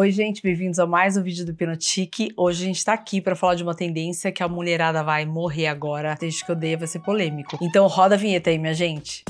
Oi, gente, bem-vindos a mais um vídeo do Pinotique. Hoje a gente tá aqui para falar de uma tendência que a mulherada vai morrer agora, desde que eu dei, vai ser polêmico. Então roda a vinheta aí, minha gente.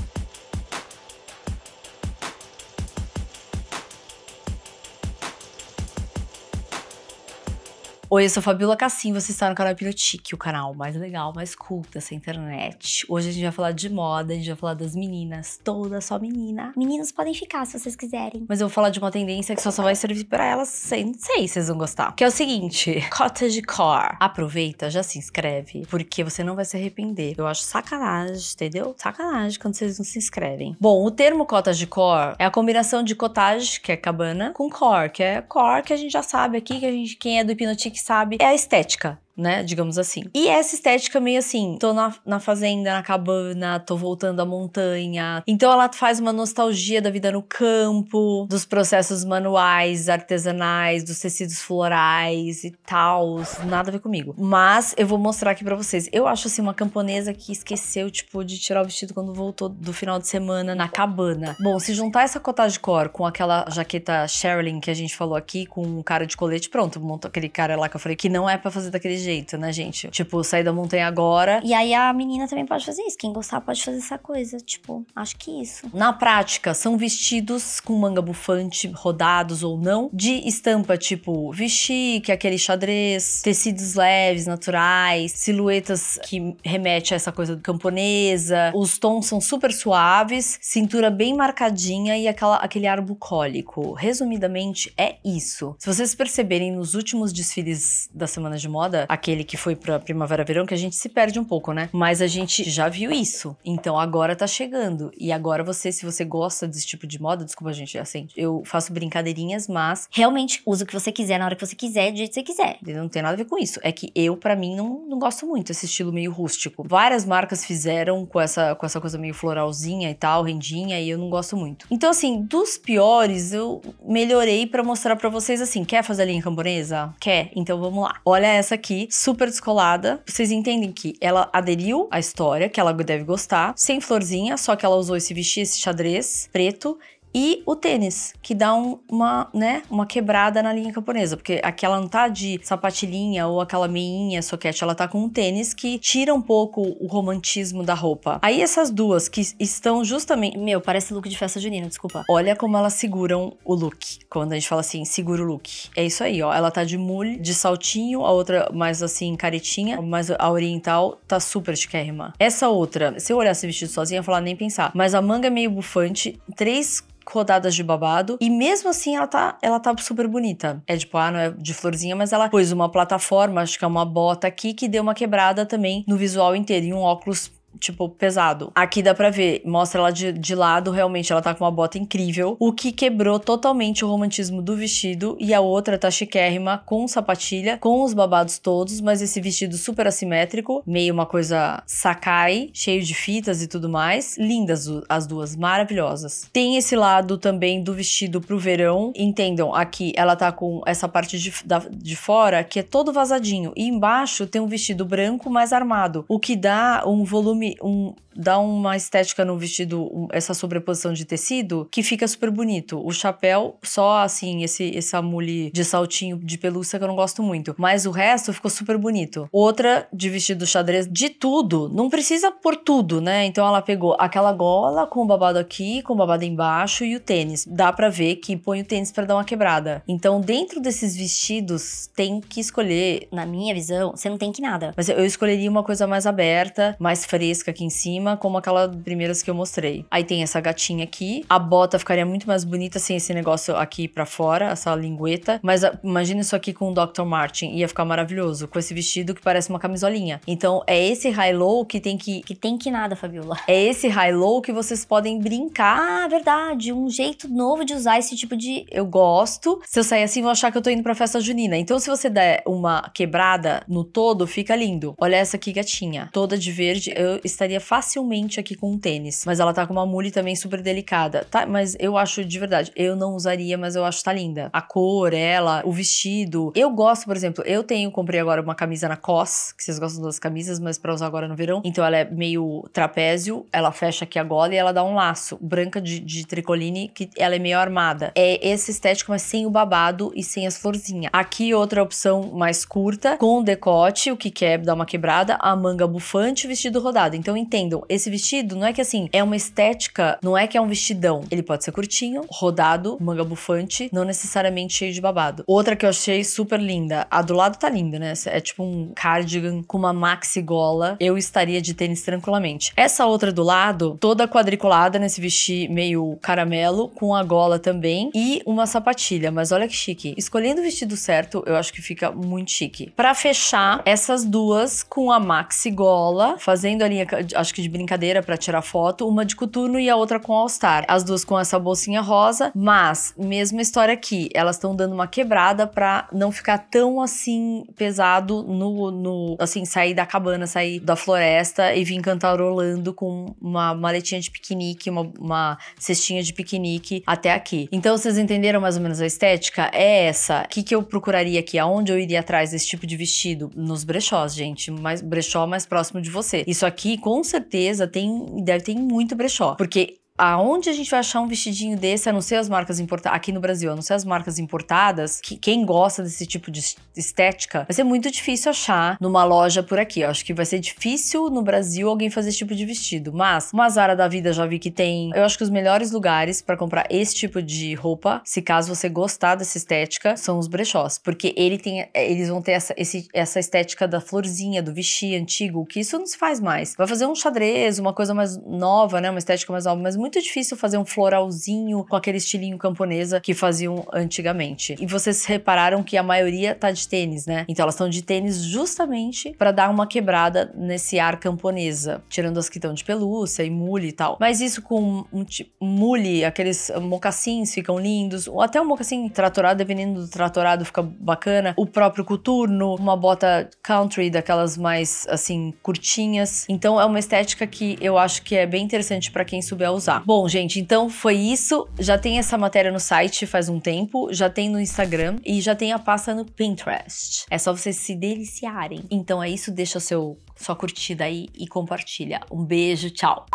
Oi, eu sou Fabiola Cassim, você está no canal Pirotique, o canal mais legal, mais culto dessa internet. Hoje a gente vai falar de moda, a gente vai falar das meninas, toda só menina. Meninos podem ficar se vocês quiserem. Mas eu vou falar de uma tendência que só, só vai servir para elas, sei, não sei se vocês vão gostar. Que é o seguinte, cottage core. Aproveita, já se inscreve, porque você não vai se arrepender. Eu acho sacanagem, entendeu? Sacanagem quando vocês não se inscrevem. Bom, o termo cottage core é a combinação de cottage, que é cabana, com core, que é core, que a gente já sabe aqui, que a gente, quem é do hipnotique sabe é a estética né? Digamos assim. E essa estética meio assim, tô na, na fazenda, na cabana, tô voltando à montanha. Então ela faz uma nostalgia da vida no campo, dos processos manuais, artesanais, dos tecidos florais e tal. Nada a ver comigo. Mas eu vou mostrar aqui para vocês. Eu acho assim uma camponesa que esqueceu, tipo, de tirar o vestido quando voltou do final de semana na cabana. Bom, se juntar essa cottage cor com aquela jaqueta Sherilyn que a gente falou aqui, com um cara de colete, pronto, montou aquele cara lá que eu falei que não é para fazer daquele jeito jeito, né, gente? Tipo, sair da montanha agora. E aí a menina também pode fazer isso. Quem gostar pode fazer essa coisa. Tipo, acho que isso. Na prática, são vestidos com manga bufante, rodados ou não, de estampa tipo vichy, que é aquele xadrez, tecidos leves, naturais, silhuetas que remete a essa coisa camponesa. Os tons são super suaves, cintura bem marcadinha e aquela, aquele ar bucólico. Resumidamente, é isso. Se vocês perceberem nos últimos desfiles da semana de moda, aquele que foi pra primavera-verão, que a gente se perde um pouco, né? Mas a gente já viu isso. Então agora tá chegando. E agora você, se você gosta desse tipo de moda, desculpa, gente, é assim, eu faço brincadeirinhas, mas realmente usa o que você quiser na hora que você quiser, do jeito que você quiser. Não tem nada a ver com isso. É que eu, para mim, não, não gosto muito desse estilo meio rústico. Várias marcas fizeram com essa, com essa coisa meio floralzinha e tal, rendinha, e eu não gosto muito. Então, assim, dos piores, eu melhorei para mostrar para vocês assim: quer fazer linha camponesa? Quer? Então vamos lá. Olha essa aqui super descolada. Vocês entendem que ela aderiu à história, que ela deve gostar, sem florzinha, só que ela usou esse vestido, esse xadrez preto e o tênis, que dá um, uma, né, uma quebrada na linha camponesa, porque aquela não tá de sapatilhinha ou aquela meinha soquete, ela tá com um tênis que tira um pouco o romantismo da roupa. Aí essas duas que estão justamente. Meu, parece look de festa junina, desculpa. Olha como elas seguram o look. Quando a gente fala assim, segura o look. É isso aí, ó. Ela tá de mule, de saltinho, a outra mais assim, caretinha, mas a oriental tá super chiquérrima. Essa outra, se eu olhasse vestido sozinha, eu ia falar nem pensar. Mas a manga é meio bufante, três rodadas de babado. E mesmo assim, ela tá, ela tá super bonita. É tipo, ah, não é de florzinha, mas ela pôs uma plataforma, acho que é uma bota aqui, que deu uma quebrada também no visual inteiro. E um óculos tipo, pesado. Aqui dá pra ver, mostra ela de, de lado, realmente ela tá com uma bota incrível, o que quebrou totalmente o romantismo do vestido, e a outra tá chiquérrima, com sapatilha, com os babados todos, mas esse vestido super assimétrico, meio uma coisa Sakai, cheio de fitas e tudo mais. Lindas as duas, maravilhosas. Tem esse lado também do vestido pro verão, entendam, aqui ela tá com essa parte de, da, de fora, que é todo vazadinho, e embaixo tem um vestido branco mais armado, o que dá um volume um, dá uma estética no vestido, um, essa sobreposição de tecido, que fica super bonito. O chapéu, só assim, esse, essa mule de saltinho de pelúcia que eu não gosto muito. Mas o resto ficou super bonito. Outra de vestido xadrez, de tudo. Não precisa por tudo, né? Então ela pegou aquela gola com o babado aqui, com o babado embaixo e o tênis. Dá para ver que põe o tênis para dar uma quebrada. Então, dentro desses vestidos, tem que escolher, na minha visão, você não tem que nada. Mas eu escolheria uma coisa mais aberta, mais fresca fresca aqui em cima, como aquela primeiras que eu mostrei. Aí tem essa gatinha aqui. A bota ficaria muito mais bonita sem esse negócio aqui pra fora, essa lingueta. Mas a, ah, imagina isso aqui com o Dr. Martin. Ia ficar maravilhoso. Com esse vestido que parece uma camisolinha. Então, é esse high-low que tem que... Que tem que nada, Fabiola. É esse high-low que vocês podem brincar. Ah, verdade. Um jeito novo de usar esse tipo de... Eu gosto. Se eu sair assim, vão achar que eu tô indo pra festa junina. Então, se você der uma quebrada no todo, fica lindo. Olha essa aqui, gatinha. Toda de verde. Eu, estaria facilmente aqui com um tênis. Mas ela tá com uma mule também super delicada. Tá, mas eu acho de verdade, eu não usaria, mas eu acho tá linda. A cor, ela, o vestido. Eu gosto, por exemplo, eu tenho, comprei agora uma camisa na Cos, que vocês gostam das camisas, mas pra usar agora no verão. Então ela é meio trapézio, ela fecha aqui a gola e ela dá um laço. Branca de, de tricoline, que ela é meio armada. É esse estético, mas sem o babado e sem as florzinhas. Aqui outra opção mais curta, com decote, o que quer dar uma quebrada, a manga bufante, vestido rodado. Então entendam, esse vestido não é que assim, é uma estética, não é que é um vestidão. Ele pode ser curtinho, rodado, manga bufante, não necessariamente cheio de babado. Outra que eu achei super linda, a do lado tá linda, né? É tipo um cardigan com uma maxi gola. Eu estaria de tênis tranquilamente. Essa outra do lado, toda quadriculada nesse vestido meio caramelo, com a gola também e uma sapatilha, mas olha que chique. Escolhendo o vestido certo, eu acho que fica muito chique. Para fechar, essas duas com a maxi gola, fazendo ali acho que de brincadeira, para tirar foto, uma de coturno e a outra com All Star. As duas com essa bolsinha rosa, mas mesma história aqui, elas estão dando uma quebrada para não ficar tão assim pesado no, no assim, sair da cabana, sair da floresta e vir cantarolando com uma maletinha de piquenique, uma, uma cestinha de piquenique até aqui. Então vocês entenderam mais ou menos a estética? É essa. O que, que eu procuraria aqui? Aonde eu iria atrás desse tipo de vestido? Nos brechós, gente. Mais, brechó mais próximo de você. Isso aqui aqui, com certeza, tem, deve ter muito brechó. Porque aonde a gente vai achar um vestidinho desse, a não ser as marcas importadas, aqui no Brasil, a não ser as marcas importadas, que quem gosta desse tipo de estética, vai ser muito difícil achar numa loja por aqui. Eu acho que vai ser difícil no Brasil alguém fazer esse tipo de vestido, mas uma Zara da vida já vi que tem, eu acho que os melhores lugares para comprar esse tipo de roupa, se caso você gostar dessa estética, são os brechós, porque ele tem, eles vão ter essa, esse, essa estética da florzinha, do vesti antigo, que isso não se faz mais. Vai fazer um xadrez, uma coisa mais nova, né, uma estética mais nova, mas muito muito difícil fazer um floralzinho com aquele estilinho camponesa que faziam antigamente. E vocês repararam que a maioria tá de tênis, né? Então elas estão de tênis justamente para dar uma quebrada nesse ar camponesa, tirando as que estão de pelúcia e mule e tal. Mas isso com um tipo, mule, aqueles mocassins ficam lindos, ou até um mocassim tratorado, dependendo do tratorado, fica bacana. O próprio coturno, uma bota country daquelas mais assim curtinhas. Então é uma estética que eu acho que é bem interessante para quem souber usar. Tá. bom, gente, então foi isso. Já tem essa matéria no site faz um tempo, já tem no Instagram e já tem a pasta no Pinterest. É só vocês se deliciarem. Então é isso, deixa seu, sua curtida aí e compartilha. Um beijo, tchau.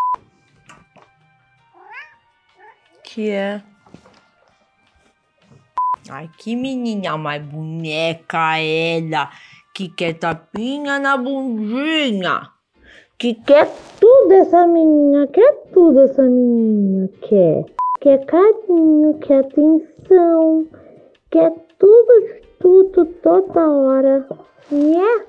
Que é. Ai, que menina mais boneca ela, que quer tapinha na bundinha, que quer tudo essa menina, quer tudo essa menina quer. Quer carinho, quer atenção, quer tudo, tudo, toda hora, né?